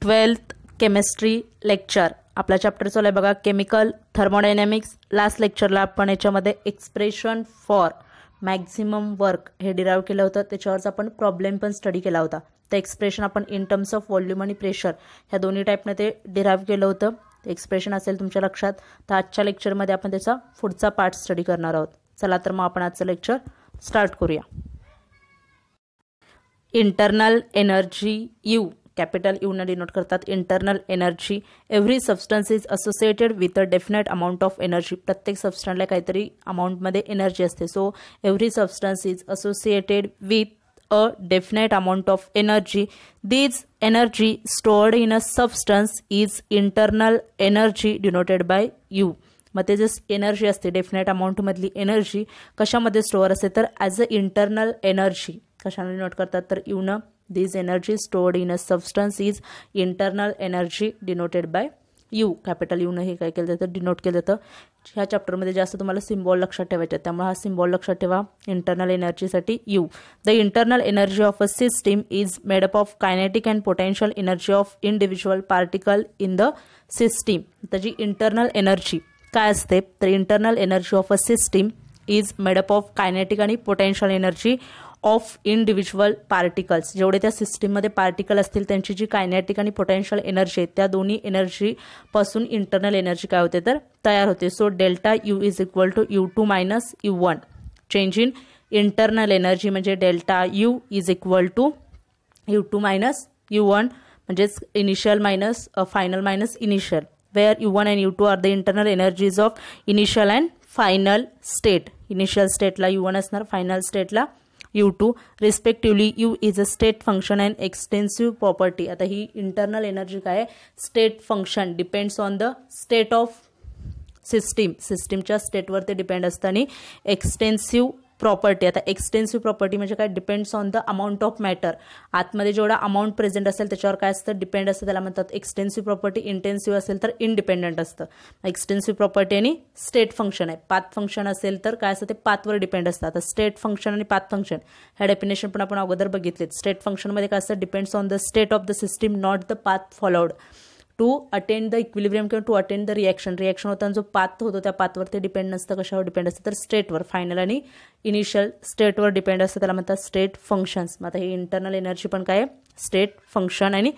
twelfth chemistry lecture आपला chapter चालू आहे बघा केमिकल थर्मोडायनॅमिक्स लास्ट लेक्चरला आपण याच्यामध्ये एक्सप्रेशन फॉर मॅक्झिमम वर्क हे डिराईव्ह केलं होतं त्याच्यावरच आपण प्रॉब्लेम पण स्टडी केला होता तर एक्सप्रेशन आपण इन टर्म्स ऑफ व्हॉल्यूम आणि प्रेशर ह्या दोन्ही टाईपनं ते डिराईव्ह केलं होतं एक्सप्रेशन असेल तुमच्या लक्षात तर आजच्या लेक्चरमध्ये आपण त्याचा पुढचा पार्ट स्टडी करणार आहोत चला तर मग आपण आजचं लेक्चर स्टार्ट करूया internal energy U capital unit denote करतात internal energy every substance is associated with a definite amount of energy प्रत्येक सबस्टन्सला काहीतरी अमाऊंटमध्ये एनर्जी असते so every substance is associated with a definite amount of energy these energy stored in a substance is internal energy denoted by U मग ते जे energy असते definite अमाऊंटमधली एनर्जी कशामध्ये स्टोअर असते तर ॲज अ इंटरनल एनर्जी कशाने denote करतात तर यूनं This energy stored in a substance is internal energy denoted by U capital न हे काय केलं जातं डिनोट केलं जातं ह्या चॅप्टरमध्ये जास्त तुम्हाला सिम्बॉल लक्षात ठेवायचे आहेत त्यामुळे हा सिम्बॉल लक्षात ठेवा इंटरनल एनर्जीसाठी U the internal energy of a system is made up of kinetic and potential energy of individual particle in the system त्याची इंटरनल एनर्जी काय असते तर internal energy of a system is made up of kinetic आणि potential energy of individual particles जेवढे त्या सिस्टीममध्ये particle असतील त्यांची जी कायनॅटिक आणि पोटेन्शियल एनर्जी आहे त्या दोन्ही एनर्जीपासून इंटरनल एनर्जी काय होते तर तयार होते so delta U is equal to U two minus U one change in internal energy म्हणजे delta U is equal to U two minus U one म्हणजेच initial minus final minus initial where U one and U two are the internal energies of initial and final state initial स्टेटला U one असणार final स्टेटला U two respectively U is a state function and extensive property आता ही internal energy काय state function depends on the state of system सिस्टीमच्या स्टेटवर ते depend असताना extensive property आता एक्सटेन्सिव्ह प्रॉपर्टी म्हणजे काय depends on the amount of matter आतमध्ये जेवढा अमाऊंट प्रेझेंट असेल त्याच्यावर काय असतं डिपेंड असतं त्याला म्हणतात एक्सटेन्सिव्ह प्रॉपर्टी इंटेन्सिव्ह असेल तर इनडिपेंडंट असतं एक्सटेन्सिव्ह प्रॉपर्टी आणि स्टेट फंक्शन आहे पाथ फंक्शन असेल तर काय असतं ते पाथवर डिपेंड असतं आता स्टेट फंक्शन आणि पाथ फंक्शन ह्या डेफिनेशन पण आपण अगोदर बघितलेत स्टेट फंक्शनमध्ये काय असतं depends on the state of the system not the path followed to attend the equilibrium किंवा to attend the reaction reaction होताना जो पाथ होतो त्या पाथवरती डिपेंड नसतं कशावर डिपेंड असतं तर स्टेटवर फायनल आणि इनिशियल स्टेटवर डिपेंड असतं त्याला म्हणतात स्टेट फंक्शन्स मग आता हे इंटरनल एनर्जी पण काय स्टेट फंक्शन आणि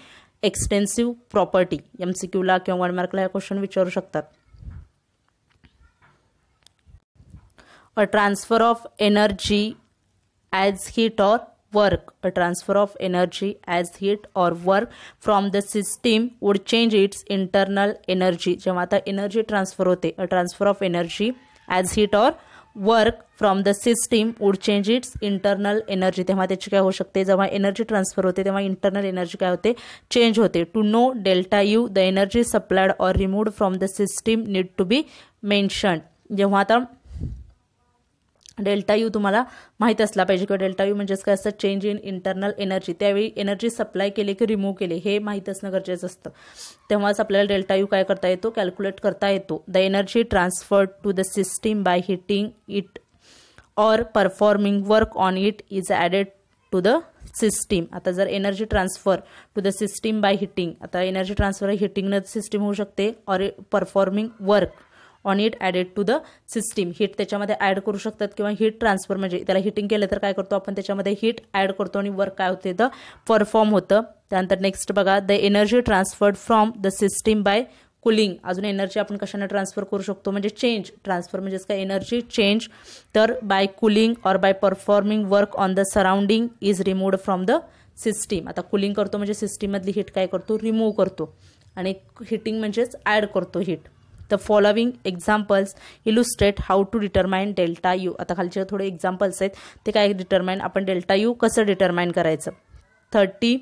एक्सटेन्सिव्ह प्रॉपर्टी एम सी क्यूला किंवा वनमार्कला मार्कला क्वेश्चन विचारू शकतात transfer of energy as heat or work a transfer of energy as heat or work from the system would change its internal energy जेव्हा आता एनर्जी ट्रान्सफर होते a transfer of energy as heat or work from the system would change its internal energy तेव्हा त्याची काय होऊ शकते जेव्हा energy transfer होते तेव्हा इंटरनल एनर्जी काय होते चेंज होते to know delta U the energy supplied or remove from the system need to be mention जेव्हा आता डेल्टा यू तुम्हाला माहीत असला पाहिजे किंवा डेल्टा यू म्हणजेच काय असतं चेंज इन इंटरनल एनर्जी त्यावेळी एनर्जी सप्लाय केली की रिमूव्ह केले हे माहीत असणं गरजेचं असतं तेव्हाच आपल्याला डेल्टा यू काय करता येतो कॅल्क्युलेट करता येतो the energy transfer to the system by heating it or performing work on it is added to the system आता जर energy transfer to the system by heating आता एनर्जी ट्रान्सफर हिटिंगनं system होऊ शकते or performing work on it added to the system heat त्याच्यामध्ये add करू शकतात किंवा हीट ट्रान्सफर म्हणजे त्याला हिटिंग केलं तर काय करतो आपण त्याच्यामध्ये हीट ॲड करतो आणि वर्क काय होते द परफॉर्म होतं त्यानंतर नेक्स्ट बघा the energy transferred from the system by cooling अजून एनर्जी आपण कशाने ट्रान्सफर करू शकतो म्हणजे चेंज ट्रान्सफर म्हणजेच काय एनर्जी चेंज तर by cooling or by performing work on the surrounding is removed from the system आता कुलिंग करतो म्हणजे सिस्टीममधली हीट काय करतो रिमूव्ह करतो आणि हिटिंग म्हणजेच ॲड करतो heat the following examples illustrate how to determine delta U आता खालचे थोडे एक्झाम्पल्स आहेत ते काय डिटरमाइन आपण डेल्टा यू कसं डिटरमाइन करायचं thirty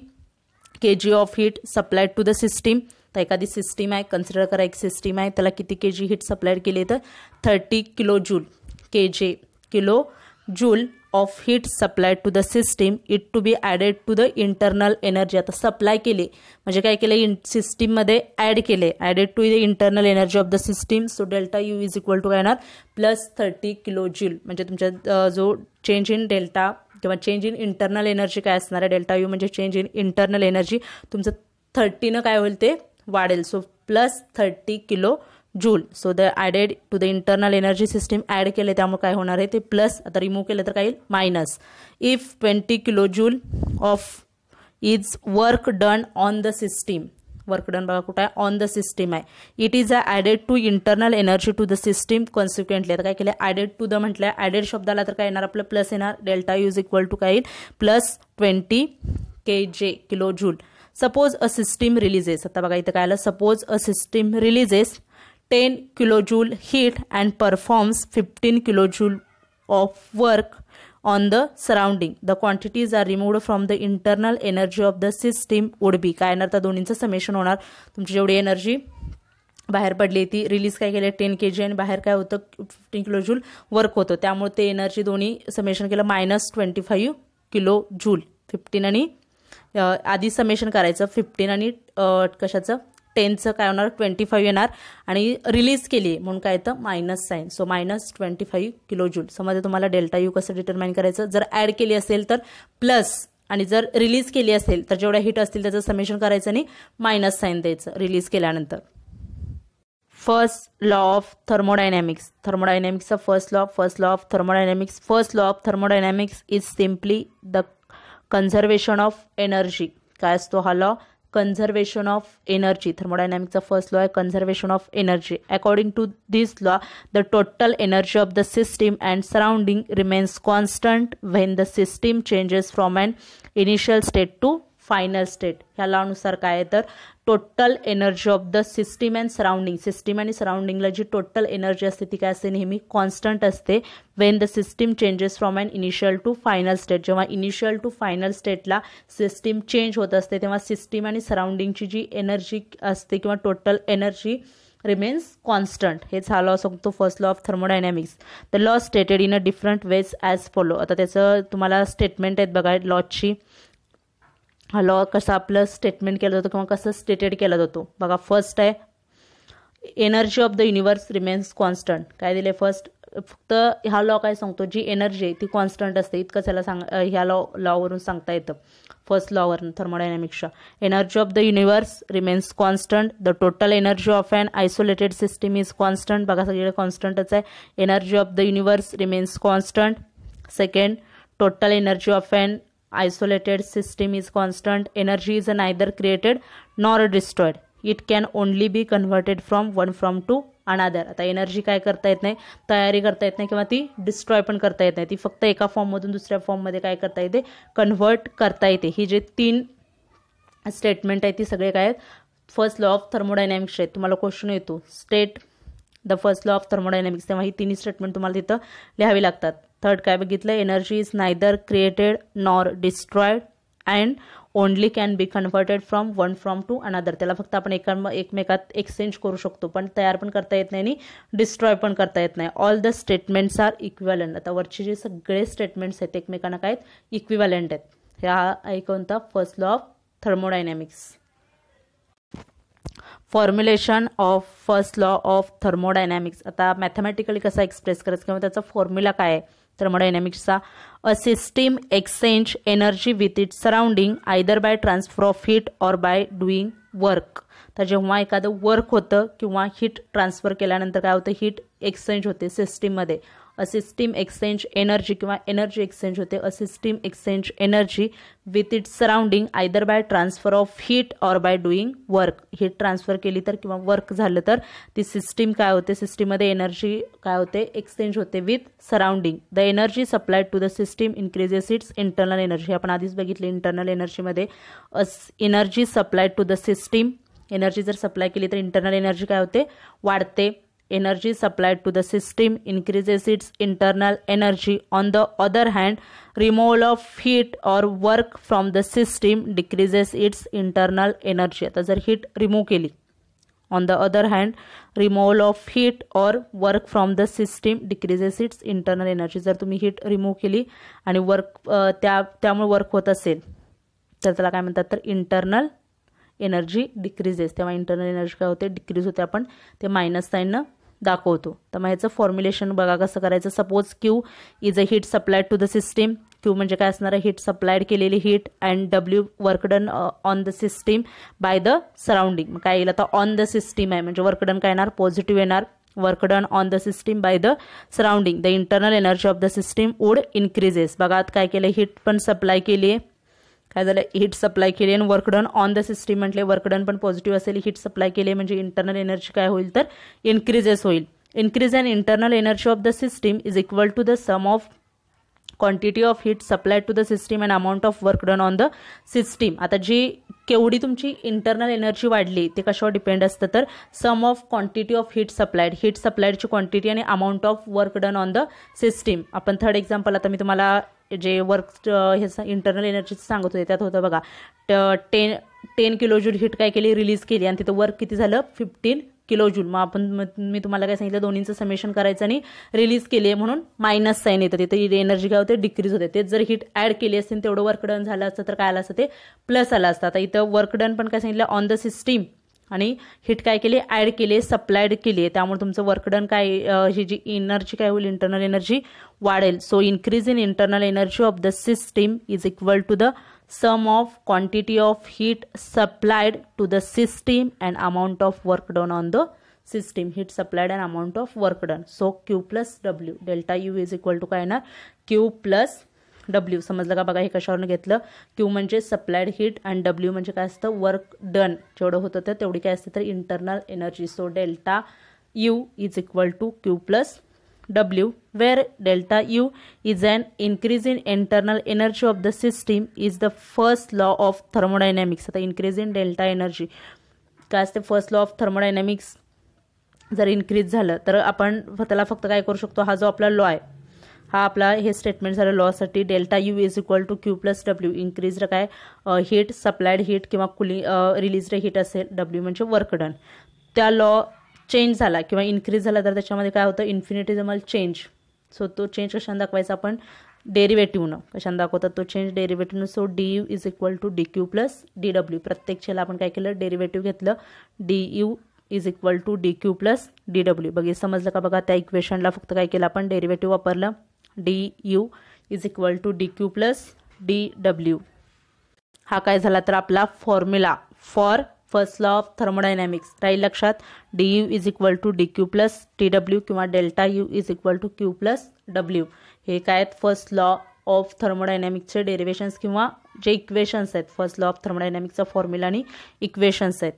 K J of heat supplied to the system तर एखादी सिस्टीम आहे कन्सिडर करा एक सिस्टीम आहे त्याला किती के जी हीट सप्लायड केली तर thirty kilo joule K J kilo joule of heat supply to the system it to be added to the internal energy आता सप्लाय केली म्हणजे काय केलं इन सिस्टीममध्ये ॲड केले added to the internal energy of the system so delta U is equal to काय येणार प्लस थर्टी किलो ज्यूल म्हणजे तुमच्या जो चेंज इन डेल्टा किंवा चेंज इन इंटरनल एनर्जी काय असणार आहे डेल्टा यू म्हणजे चेंज इन इंटरनल एनर्जी तुमचं थर्टीनं काय होईल ते वाढेल so plus thirty kilo joule so the added to the internal energy system add केले त्यामुळे काय होणार आहे ते प्लस आता रिमूव्ह केलं तर काय येईल minus if twenty kilo joule of is work done on the system work done बघा कुठं आहे ऑन द सिस्टीम आहे it is a added to internal energy to the system consequently आता काय केलं ॲडेड टू द म्हटलं added शब्दाला तर काय येणार आपलं प्लस येणार डेल्टा यूज इक्वल टू काय येईल plus twenty K J kilo joule suppose a system releases आता बघा इथं काय आलं suppose a system releases ten kilojoule heat and performs fifteen kilojoule of work on the surrounding the quantities are are from the internal energy of the system would be काय येणार त्या दोन्हींचं summation होणार तुमची जेवढी एनर्जी बाहेर पडली ती release काय केलं टेन के जी आणि बाहेर काय होतं फिफ्टीन किलो जूल वर्क होतं त्यामुळे ते एनर्जी दोन्ही समेशन केलं minus twenty five kilo joule fifteen आणि आधी समेशन करायचं फिफ्टीन आणि कशाचं टेनचं काय होणार ट्वेंटी फाईव्ह येणार आणि रिलीज केली म्हणून काय येतं minus sign so minus twenty five kilo joule समजा तुम्हाला डेल्टा यू कसं डिटर्माइन करायचं जर ॲड केली असेल तर प्लस आणि जर रिलीज केली असेल तर जेवढ्या हिट असतील त्याचं समेशन करायचं आणि मायनस साईन द्यायचं रिलीज केल्यानंतर फर्स्ट लॉ ऑफ थर्मोडायनॅमिक्स थर्मोडायनॅमिक्सचा first law first law of thermodynamics first law of thermodynamics is simply the conservation of energy काय असतो हा लॉ कन्झर्वेशन ऑफ एनर्जी थर्मोडायनॅमिकचा फर्स्ट लॉ आहे conservation of energy according to this law the total energy of the system and surrounding remains constant when the system changes from and initial state to final state ह्या लॉनुसार काय आहे तर total energy of the system and surrounding system आणि सराउंडिंगला जी total energy असते ती काय असते नेहमी कॉन्स्टंट असते when the system changes from and initial to final state जेव्हा इनिशियल टू फायनल स्टेटला सिस्टीम चेंज होत असते तेव्हा सिस्टीम आणि सराउंडिंगची जी एनर्जी असते किंवा टोटल एनर्जी रिमेन्स कॉन्स्टंट हे झालं तो first law of thermodynamics the law stated in a different ways as follow आता त्याचं तुम्हाला स्टेटमेंट आहेत बघा लॉची लॉ कसा आपलं स्टेटमेंट केला जातो किंवा कसं स्टेटेड केला जातो बघा फर्स्ट आहे energy of the universe remains constant काय दिले फर्स्ट फक्त हा लॉ काय सांगतो जी एनर्जी आहे ती कॉन्स्टंट असते इतकंच याला सांग ह्या लॉ लॉवरून सांगता येतं फर्स्ट लॉवरून थर्मोडायनामिक्सच्या energy of the universe remains constant the total energy of and isolated system is constant बघा सगळीकडे कॉन्स्टंटच आहे energy of the universe remains constant second total energy of and isolated system is constant energy is is neither created nor destroyed it can only be converted from one form to another आता energy काय करता येत नाही तयारी करता येत नाही किंवा ती डिस्ट्रॉय पण करता येत नाही ती फक्त एका फॉर्ममधून दुसऱ्या फॉर्ममध्ये काय करता येते कन्व्हर्ट करता येते ही जे तीन स्टेटमेंट आहे ती सगळे काय आहेत फर्स्ट लॉ ऑफ थर्मोडायनॅमिक्स आहेत तुम्हाला क्वेश्चन येतो state the first law of thermodynamics तेव्हा ही तिन्ही स्टेटमेंट तुम्हाला तिथं लिहावी लागतात थर्ड काय बघितलं energy is neither created nor destroyed and only can be converted from one form to another त्याला फक्त आपण एका एकमेकात एक्सचेंज करू शकतो पण तयार पण करता येत नाही आणि डिस्ट्रॉय पण करता येत नाही all the statements are equivalent आता वरचे जे सगळे स्टेटमेंट्स आहेत एकमेकांना काय आहेत इक्विवॅलंट आहेत ह्या आहे कोणता first law of thermodynamics formulation of first law of thermodynamics आता मॅथमॅटिकली कसा एक्सप्रेस करायचं किंवा त्याचा फॉर्म्युला काय आहे तर मग a system exchange energy with it surrounding either by transfer of heat or by doing work तर जेव्हा एखादं वर्क होतं किंवा हिट ट्रान्सफर केल्यानंतर काय होतं हीट एक्सचेंज होते सिस्टीममध्ये मध्ये असिस्टीम एक्सचेंज एनर्जी किंवा एनर्जी एक्सचेंज होते a system exchange energy with its surrounding either by transfer of heat or by doing work heat transfer केली तर किंवा वर्क झालं तर ती सिस्टीम काय होते सिस्टीममध्ये एनर्जी काय होते एक्सचेंज होते with surrounding the energy supplied to the system increases its internal energy आपण आधीच बघितली इंटरनल एनर्जीमध्ये energy supplied to the system energy जर सप्लाय केली तर इंटरनल एनर्जी काय होते वाढते energy supply to the system increases its internal energy on the other hand removal of heat or work from the system decreases its internal energy आता जर heat remove केली on the other hand removal of heat or work from the system decreases its internal energy जर तुम्ही heat remove केली आणि work त्या त्यामुळे work होत असेल तर त्याला काय म्हणतात तर इंटरनल एनर्जी डिक्रीजेस तेव्हा इंटरनल एनर्जी काय होते डिक्रीज होते आपण ते मायनस ताईनं दाखवतो तर मग ह्याचं फॉर्म्युलेशन बघा कसं करायचं suppose Q is a heat supplied to the system Q म्हणजे काय असणार आहे हीट सप्लायड केलेली heat and W work done on the system by the surrounding काय येईल आता ऑन द सिस्टीम आहे म्हणजे वर्कडन काय येणार पॉझिटिव्ह येणार work done on the system by the surrounding the internal energy of the system would increases बघा आता काय केलं हीट पण सप्लाय केली आहे काय झालं हिट सप्लाय केली आणि वर्क ऑन द सिस्टीम म्हटले वर्क पण पॉझिटिव्ह असेल हिट सप्लाय केली म्हणजे इंटरनल एनर्जी काय होईल तर इन्क्रीजेस होईल increase and internal energy of the system is equal to the sum of quantity of heat supply to the system and amount of work done on the system आता जी केवढी तुमची internal energy वाढली ते कशावर depend असतं तर sum of quantity of heat supplied heat सप्लायडची क्वांटिटी आणि amount of work done on the system आपण थर्ड एक्झाम्पल आता मी तुम्हाला जे वर्क हे इंटरनल एनर्जीचं सांगत होते त्यात होतं बघा ट टेन टेन जूल हीट काय केली रिलीज केली आणि तिथं वर्क किती झालं फिफ्टीन किलो जूल मग आपण मी तुम्हाला काय सांगितलं दोन्हींचं समेशन करायचं आणि रिलीज केले म्हणून मायनस साईन येतं तिथे एनर्जी काय होते डिक्रीज होते ते जर हीट ॲड केली असते तेवढं वर्क डन झालं असतं तर काय आलं असतं ते प्लस आलं असतं आता इथं वर्क डन पण काय सांगितलं ऑन द सिस्टीम आणि हिट काय केली ॲड केली सप्लायड केली आहे त्यामुळे तुमचं वर्कडन काय ही जी एनर्जी काय होईल इंटरनल एनर्जी वाढेल so increase in internal energy of the system is equal to the sum of quantity of heat supplied to the system and amount of work on the system heat supplied and amount of work so Q plus W delta U is equal to काय येणार Q plus W समजलं का बघा हे कशावरून घेतलं Q म्हणजे supplied heat and W म्हणजे काय असतं वर्क डन जेवढं होतं तर तेवढी काय असते तर internal energy so delta U is equal to Q plus W where delta U is and increase in internal energy of the system is the first law of thermodynamics आता increase in delta energy काय असते first law of thermodynamics जर increase झालं तर आपण त्याला फक्त काय करू शकतो हा जो आपला लॉ आहे हा आपला हे स्टेटमेंट झालं लॉसाठी delta U is equal to Q plus W increase काय हीट सप्लायड हीट किंवा कुलिंग रिलीज हीट असेल डब्ल्यू म्हणजे वर्क डन त्या लॉ चेंज झाला किंवा इन्क्रीज झाला तर त्याच्यामध्ये काय होतं इन्फिनिटिझमल चेंज सो तो चेंज कशाने दाखवायचा आपण डेरिवेटिव्हनं कशाने दाखवतात तो चेंज डेरिवेटिव्हनं so d U is equal to d Q plus d W प्रत्येक छेला आपण काय केलं डेरिवेटिव्ह घेतलं D U is equal to d Q plus d W बघे समजलं का बघा त्या इक्वेशनला फक्त काय केलं आपण डेरिवेटिव्ह वापरलं d U is equal to d Q plus d W हा काय झाला तर आपला formula for first law of thermodynamics राहील लक्षात d U is equal to d Q plus T W किंवा delta U is equal to Q plus W हे काय आहेत फर्स्ट लॉ ऑफ थर्मोडायनॅमिक्सचे डेरिवेशन्स किंवा जे इक्वेशन्स आहेत फर्स्ट लॉ ऑफ थर्मोडायनॅमिक्सचा फॉर्म्युला आणि इक्वेशन्स आहेत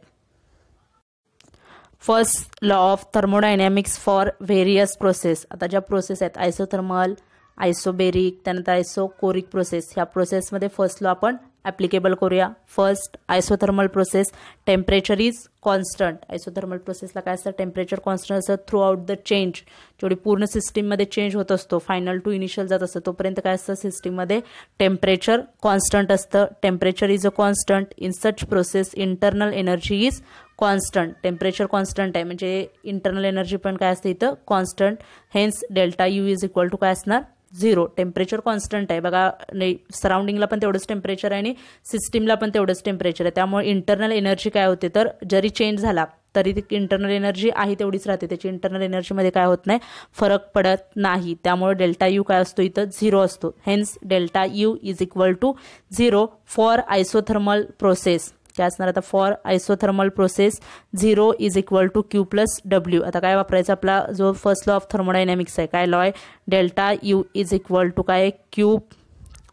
first law of thermodynamics for various process आता ज्या प्रोसेस आहेत आयसोथर्मल आयसोबेरिक त्यानंतर आयसो कोरिक प्रोसेस ह्या प्रोसेसमध्ये फर्स्ट लॉ आपण ॲप्लिकेबल करूया first isothermal process temperature is constant isothermal प्रोसेसला काय असतं टेम्परेचर कॉन्स्टंट असतं थ्रू आउट द चेंज जेवढी पूर्ण सिस्टीममध्ये चेंज होत असतो फायनल टू इनिशियल जात असतं तोपर्यंत काय असतं सिस्टीममध्ये टेम्परेचर कॉन्स्टंट असतं temperature is a constant in such process internal energy is constant temperature constant आहे म्हणजे इंटरनल एनर्जी पण काय असते इथं constant hence delta U is equal to काय असणार झिरो टेम्परेचर कॉन्स्टंट आहे बघा नाही सराउंडिंगला पण तेवढंच टेम्परेचर आहे आणि सिस्टीमला पण तेवढंच टेम्परेचर आहे त्यामुळे इंटरनल एनर्जी काय होते तर जरी चेंज झाला तरी ती इंटरनल एनर्जी आहे तेवढीच राहते त्याची इंटरनल एनर्जीमध्ये काय होत नाही फरक पडत नाही त्यामुळे डेल्टा यू काय असतो इथं झिरो असतो hence delta U is equal to zero for isothermal process काय असणार आता for isothermal process zero is equal to Q plus W आता काय वापरायचं आपला जो फर्स्ट लॉ ऑफ थर्मोडायनॅमिक्स आहे काय लॉय delta U is equal to काय क्यू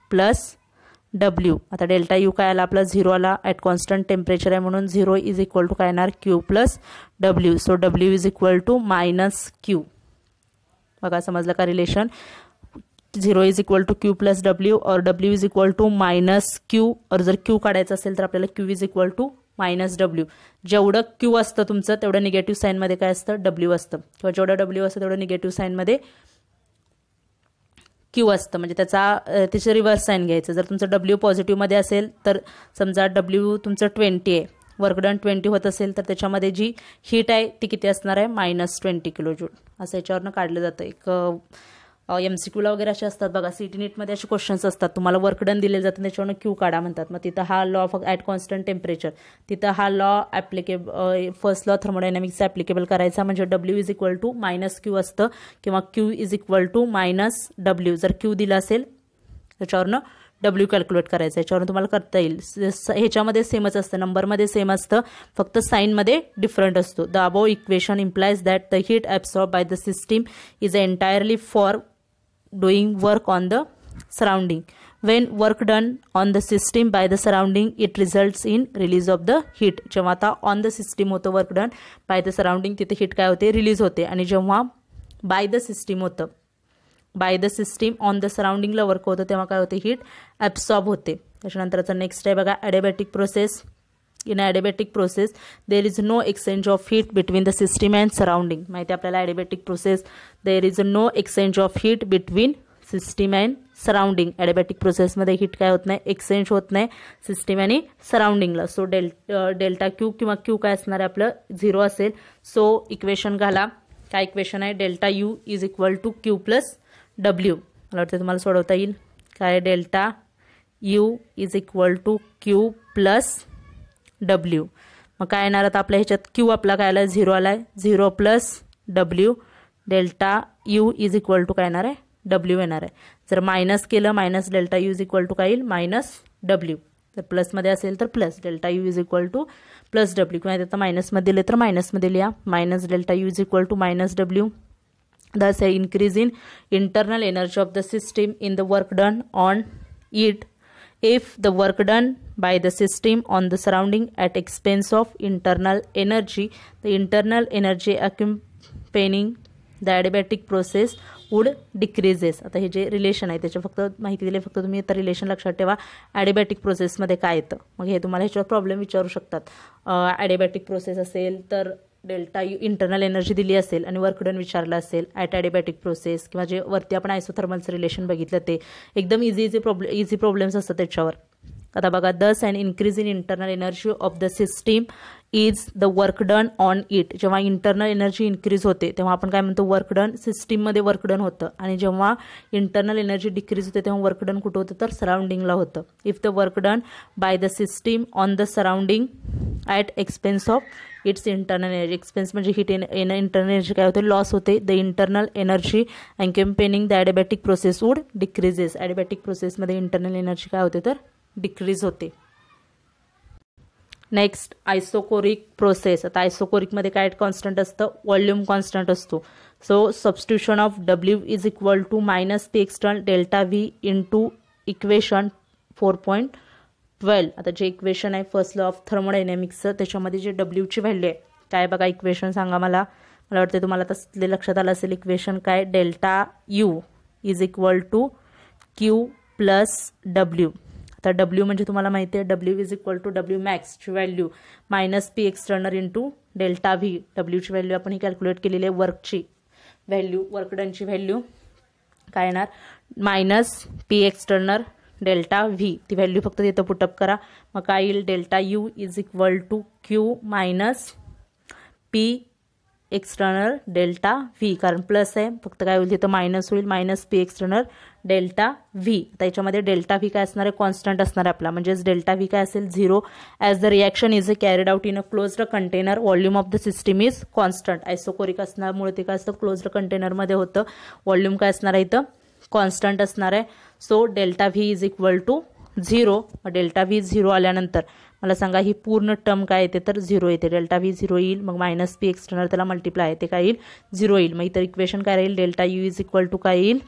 प्लस डब्ल्यू आता डेल्टा यू काय आला आपला झिरो आला ॲट कॉन्स्टंट टेम्परेचर आहे म्हणून झिरो इज इक्वल टू काय येणार Q plus W so W is equal to minus Q बघा समजलं का relation zero is equal to Q plus W और W is equal to minus Q और जर क्यू काढायचं असेल तर आपल्याला Q is equal to minus W जेवढं क्यू असतं तुमचं तेवढं निगेटिव्ह साईनमध्ये काय असतं डब्ल्यू असतं किंवा जेवढं डब्ल्यू असतं तेवढं निगेटिव्ह साईनमध्ये क्यू असतं म्हणजे त्याचा त्याचे रिव्हर्स साईन घ्यायचं जर तुमचं डब्ल्यू पॉझिटिव्हमध्ये असेल तर समजा डब्ल्यू तुमचं ट्वेंटी आहे वर्कडन ट्वेंटी होत असेल तर त्याच्यामध्ये जी हीट आहे ती किती असणार आहे मायनस ट्वेंटी किलो जूल असं याच्यावरनं काढलं जातं एक एम सी क्यूला वगैरे असे असतात बघा सी टी नीटमध्ये असे क्वेश्चन्स असतात तुम्हाला वर्कडन दिले जातात त्याच्यावरून क्यू काढा म्हणतात मग तिथं हा law of at constant temperature तिथं हा लॉ ॲप्लिकेब फर्स्ट लॉ थर्मोडायनॅमिक्सचा ॲप्लिकेबल करायचा म्हणजे W is equal to minus Q असतं किंवा Q is equal to minus W जर क्यू दिला असेल त्याच्यावरनं डब्ल्यू कॅल्क्युलेट करायचं याच्यावरून तुम्हाला करता येईल ह्याच्यामध्ये सेमच असतं नंबरमध्ये सेम असतं फक्त साईनमध्ये डिफरंट असतो the above equation implies that the heat absorb by the system is a entirely for doing work on the surrounding when work done on the system by the surrounding it results in release of the heat जेव्हा आता on the system होतं work done by the surrounding तिथे heat काय होते release होते आणि जेव्हा by the system होतं by the system on the सराउंडिंगला वर्क होतं तेव्हा काय होते हीट ॲब्सॉर्ब होते त्याच्यानंतरचा नेक्स्ट आहे बघा adiabatic process in adiabatic process there is no exchange of heat between the system and surrounding माहिती आपल्याला adiabatic process there is no exchange of heat between system and surrounding adiabatic प्रोसेसमध्ये heat काय होत नाही exchange होत नाही system आणि सराउंडिंगला सो डेल डेल्टा क्यू किंवा क्यू काय असणार आहे आपलं झिरो असेल सो इक्वेशन घाला काय इक्वेशन आहे delta U is equal to Q plus W मला वाटतं तुम्हाला सोडवता येईल काय delta U is equal to Q plus W मग काय येणार आता आपल्या ह्याच्यात क्यू आपला काय आला झिरो आला आहे zero plus W delta U is equal to काय येणार आहे डब्ल्यू येणार आहे जर मायनस केलं minus delta U is equal to काय येईल मायनस डब्ल्यू जर प्लसमध्ये असेल तर plus delta U is equal to plus W किंवा आता मायनसमध्ये दिले तर मायनसमध्ये लिहा minus delta U is equal to minus W thus आहे increase in internal energy of the system in the work done on it if the work done by the system on the surrounding at expense of internal energy the internal energy accompanying the adiabatic process would decreases आता हे जे relation आहे त्याच्या फक्त माहिती दिले फक्त तुम्ही आता रिलेशन लक्षात ठेवा ॲडिबॅटिक प्रोसेसमध्ये काय येतं मग हे तुम्हाला ह्याच्यावर प्रॉब्लेम विचारू शकतात ॲडिबॅटिक प्रोसेस असेल तर डेल्टा यू इंटरनल एनर्जी दिली असेल आणि वर्क डन विचारला असेल ॲटाडिबॅटिक प्रोसेस किंवा जे वरती आपण आयसोथर्मलचं रिलेशन बघितलं ते एकदम easy easy problem easy problems असतात त्याच्यावर आता बघा thus and increase in internal energy of the system is the work done on it जेव्हा इंटरनल एनर्जी इन्क्रीज होते तेव्हा आपण काय म्हणतो वर्क डन सिस्टीममध्ये वर्क डन होतं आणि जेव्हा इंटरनल एनर्जी डिक्रीज होते तेव्हा वर्क डन कुठं होतं तर सराउंडिंगला होतं if the work done by the system on the surrounding at expense of its internal energy expense म्हणजे हिट एन इंटरनल एनर्जी काय होते लॉस होते the internal energy and accompanying the adiabatic process would decreases adiabatic प्रोसेसमध्ये internal energy काय होते तर decrease होते next isochoric process आता आयसोकोरिकमध्ये काय कॉन्स्टंट असतं वॉल्यूम कॉन्स्टंट असतो so substitution of W is equal to minus P extern delta V into equation four point twelve आता जे इक्वेशन आहे फर्स्ट लॉ ऑफ थर्मोडायनॅमिक्सचं त्याच्यामध्ये जे डब्ल्यूची व्हॅल्यू आहे काय बघा इक्वेशन सांगा मला मला वाटतं तुम्हाला तसले लक्षात आलं असेल इक्वेशन काय delta U is equal to Q plus W आता डब्ल्यू म्हणजे तुम्हाला माहिती आहे W is equal to W मॅक्सची value minus P external into delta V डब्ल्यूची व्हॅल्यू आपण ही कॅल्क्युलेट केलेली आहे वर्कची व्हॅल्यू वर्कडनची व्हॅल्यू काय येणार minus P external delta V ती व्हॅल्यू फक्त तिथं पुटअप करा मग काय येईल delta U is equal to Q minus P external delta V कारण प्लस आहे फक्त काय होईल तिथं मायनस होईल minus P external delta V त्याच्यामध्ये डेल्टा व्ही काय असणार आहे कॉन्स्टंट असणार आहे आपला म्हणजेच डेल्टा व्ही काय असेल zero as the reaction is a carried out in a closed container volume of the system is constant isochoric असल्यामुळे ते काय असतं क्लोज्ड कंटेनरमध्ये होतं व्हॉल्यूम काय असणार आहे इथं कॉन्स्टंट असणार आहे so delta V is equal to zero delta V zero आल्यानंतर मला सांगा ही पूर्ण टर्म काय येते तर झिरो येते डेल्टा व्ही झिरो येईल मग मायनस पी एक्सटर्नल त्याला मल्टिप्लाय येते काय येईल झिरो येईल मग इतर इक्वेशन काय राहील delta U is equal to काय येईल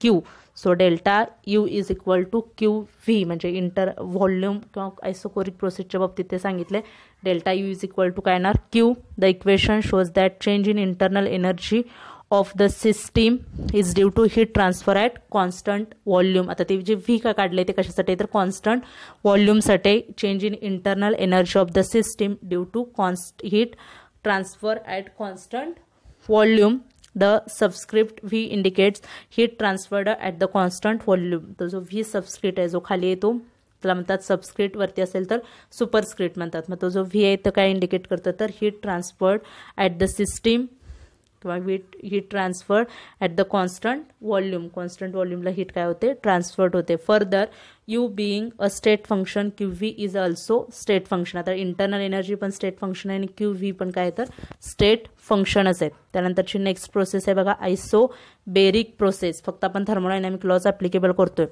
Q so delta U is equal to Q V म्हणजे इंटर व्हॉल्यूम किंवा आयसोकोरिक प्रोसेसच्या बाबतीत ते सांगितले delta U is equal to काय येणार Q the equation shows that change in internal energy of the system is due to heat transfer at constant volume आता ते जे व्ही का काढले ते कशासाठी तर कॉन्स्टंट व्हॉल्यूमसाठी change in internal energy of the system due to const heat transfer at constant volume the subscript V indicates heat transferred at the constant volume तर जो व्ही सबस्क्रिप्ट आहे जो खाली येतो त्याला म्हणतात सबस्क्रिप्ट वरती असेल तर सुपरस्क्रिप्ट म्हणतात मग तो जो व्ही आहे तो काय इंडिकेट करतो तर heat transferred at the system किंवा वीट heat transfer at the constant volume constant व्हॉल्यूमला हीट काय होते ट्रान्सफर्ड होते further U being a state function Q V is also state function आता इंटरनल एनर्जी पण स्टेट फंक्शन आहे आणि क्यू व्ही पण काय तर स्टेट फंक्शनच आहे त्यानंतरची नेक्स्ट प्रोसेस आहे बघा आयसो बेरिक प्रोसेस फक्त आपण थर्मोडायनॅमिक लॉज ॲप्लिकेबल करतोय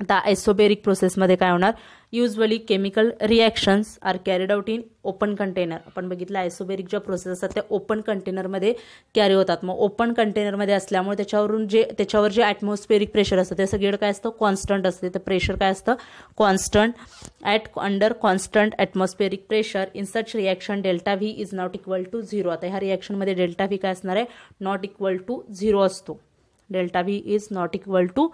आता आयसोबेरिक प्रोसेसमध्ये काय होणार usually chemical reactions are carried out in open container आपण बघितलं आयसोबेरिक ज्या प्रोसेस असतात त्या ओपन कंटेनरमध्ये कॅरी होतात मग ओपन कंटेनरमध्ये असल्यामुळे त्याच्यावरून जे त्याच्यावर जे ॲटमॉस्फेरिक प्रेशर असतं ते सगळीकडे काय असतं कॉन्स्टंट असते तर प्रेशर काय असतं constant at under constant atmospheric pressure in such reaction delta V is not equal to zero आता ह्या रिॲक्शनमध्ये डेल्टा व्ही काय असणार आहे नॉट इक्वल टू झिरो असतो delta V is not equal to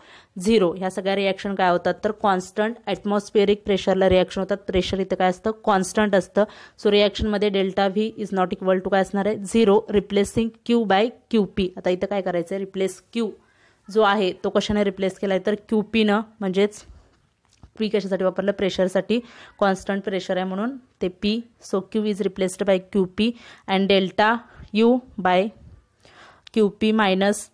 zero ह्या सगळ्या रिॲक्शन काय होतात तर कॉन्स्टंट ॲटमॉस्फिअरिक प्रेशरला रिॲक्शन होतात प्रेशर इथं काय असतं कॉन्स्टंट असतं सो रिॲक्शनमध्ये delta V is not equal to काय असणार आहे zero replacing Q by Q P आता इथं काय करायचं आहे रिप्लेस क्यू जो आहे तो कशाने रिप्लेस केला आहे तर क्यू पीनं म्हणजेच पी कशासाठी वापरलं प्रेशरसाठी कॉन्स्टंट प्रेशर आहे म्हणून ते P so Q is replaced by Q P and delta U by Q P minus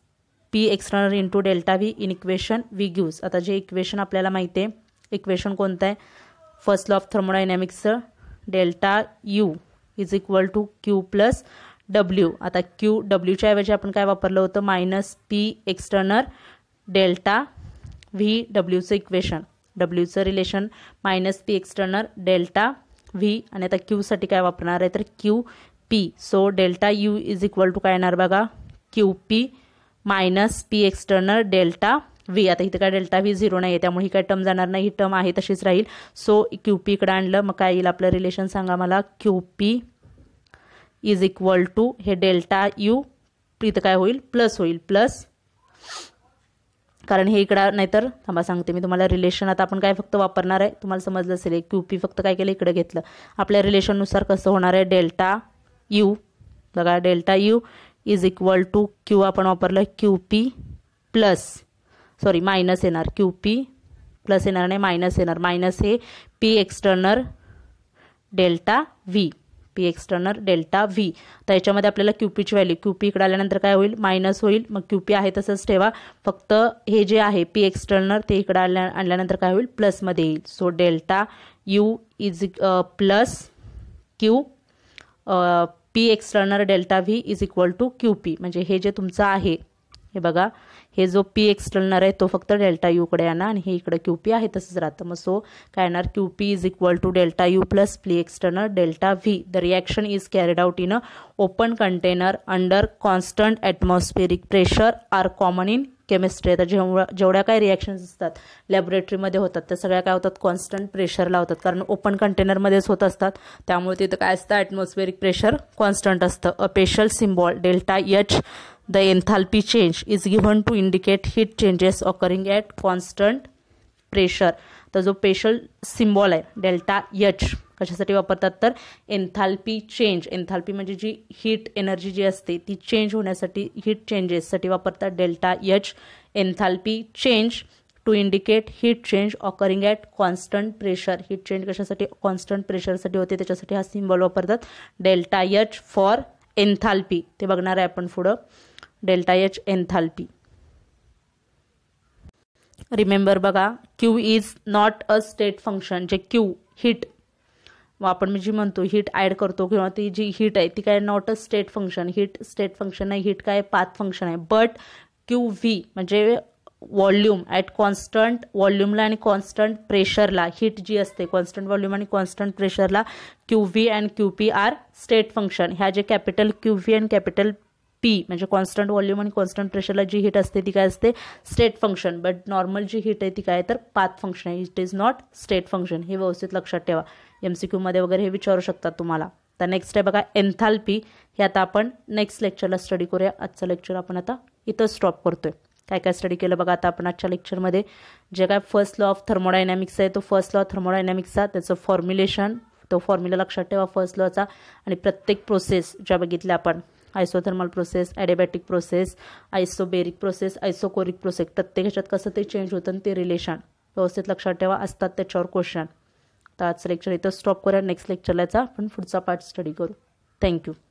P external into delta V in equation we gives आता जे इक्वेशन आपल्याला माहिती आहे इक्वेशन कोणतं आहे फर्स्ट लॉ ऑफ थर्मोडायनॅमिक्सचं delta U is equal to Q plus W आता Q डब्ल्यूच्या ऐवजी आपण काय वापरलं होतं minus P external delta V डब्ल्यूचं इक्वेशन डब्ल्यूचं relation minus P external delta V आणि आता क्यूसाठी काय वापरणार आहे तर Q P so delta U is equal to काय येणार बघा Q P minus P external delta V आता इथं काय डेल्टा व्ही झिरो नाही आहे त्यामुळे ही काय टर्म जाणार नाही ही टर्म आहे तशीच राहील सो क्यू पी इकडं आणलं मग काय येईल आपलं रिलेशन सांगा मला Q P is equal to हे डेल्टा यू इथं काय होईल प्लस होईल प्लस कारण हे इकडं नाहीतर थांबा सांगते मी तुम्हाला रिलेशन आता आपण काय फक्त वापरणार आहे तुम्हाला समजलं असेल क्यू पी फक्त काय केलं इकडे घेतलं आपल्या रिलेशननुसार कसं होणार आहे डेल्टा यू बघा delta U is equal to Q आपण वापरलं Q P plus sorry minus येणार क्यू पी प्लस येणार नाही मायनस येणार मायनस हे P external delta V P external delta V तर याच्यामध्ये आपल्याला क्यूपीची व्हॅल्यू क्यूपी इकडे आल्यानंतर काय होईल मायनस होईल मग क्यूपी आहे तसंच ठेवा फक्त हे जे आहे पी एक्सटर्नर ते इकडे आल्या आणल्यानंतर काय होईल प्लसमध्ये येईल so delta U is plus Q P external delta V is equal to Q P म्हणजे हे जे तुमचं आहे हे बघा हे जो पी एक्सटर्नर आहे तो फक्त डेल्टा यूकडे आणा आणि हे इकडे क्यू पी आहे तसंच राहतं मग सो काय येणार Q P is equal to delta U plus P external delta V the reaction is carried out in a open container under constant atmospheric pressure are common in chemistry आता जेव्हा जेवढ्या काय रिॲक्शन्स असतात लॅबोरेटरीमध्ये होतात त्या सगळ्या काय होतात कॉन्स्टंट प्रेशर लावतात कारण ओपन कंटेनरमध्येच होत असतात त्यामुळे तिथं काय असतं ॲटमॉस्फेरिक प्रेशर कॉन्स्टंट असतं a special symbol delta H the enthalpy change is given to indicate heat changes occurring at constant pressure तर जो स्पेशल सिम्बॉल आहे डेल्टा यच कशासाठी वापरतात तर एन्थाल्पी चेंज एन्थाल्पी म्हणजे जी हीट एनर्जी जी असते ती चेंज होण्यासाठी हीट चेंजेससाठी वापरतात delta H enthalpy change to indicate heat change occurring at constant pressure heat change कशासाठी कॉन्स्टंट प्रेशरसाठी होते त्याच्यासाठी हा सिम्बॉल वापरतात डेल्टा यच फॉर एन्थाल्पी ते बघणार आहे आपण पुढं डेल्टा यच एन्थाल्पी रिमेंबर बघा Q is not a state function जे क्यू हिट व आपण जी म्हणतो हिट ॲड करतो किंवा ती जी हिट आहे ती काय not a state function heat state function नाही हिट काय पाथ फंक्शन आहे बट क्यू व्ही म्हणजे वॉल्यूम ॲट कॉन्स्टंट वॉल्यूमला आणि कॉन्स्टंट प्रेशरला हिट जी असते कॉन्स्टंट व्हॉल्यूम आणि कॉन्स्टंट प्रेशरला Q V and Q P are state function ह्या जे capital Q V and capital P म्हणजे कॉन्स्टंट व्हॉल्यूम आणि कॉन्स्टंट प्रेशरला जी हीट असते ती काय असते स्टेट फंक्शन बट नॉर्मल जी हीट आहे ती काय तर पाथ फंक्शन आहे it is not state function हे व्यवस्थित लक्षात ठेवा एम सी क्यूमध्ये वगैरे हे विचारू शकतात तुम्हाला तर नेक्स्ट आहे बघा एन्थाल्पी हे आता आपण नेक्स्ट लेक्चरला स्टडी करूया आजचं लेक्चर आपण आता इथं स्टॉप करतोय काय काय स्टडी केलं बघा आता आपण आजच्या लेक्चरमध्ये जे काय फर्स्ट लॉ ऑफ थर्मोडायनॅमिक्स आहे तो फर्स्ट लॉ ऑफ थर्मोडायनॅमिक्सचा त्याचं फॉर्म्युलेशन तो फॉर्म्युला लक्षात ठेवा फर्स्ट लॉचा आणि प्रत्येक प्रोसेस ज्या बघितल्या आपण isothermal process adiabatic process isobaric process isochoric process प्रत्येक ह्याच्यात कसं ते चेंज होतं ते रिलेशन व्यवस्थित लक्षात ठेवा असतात त्याच्यावर क्वेश्चन तर आजचं लेक्चर इथं स्टॉप करूया नेक्स्ट लेक्चरला याचा आपण पुढचा पार्ट स्टडी करू थँक्यू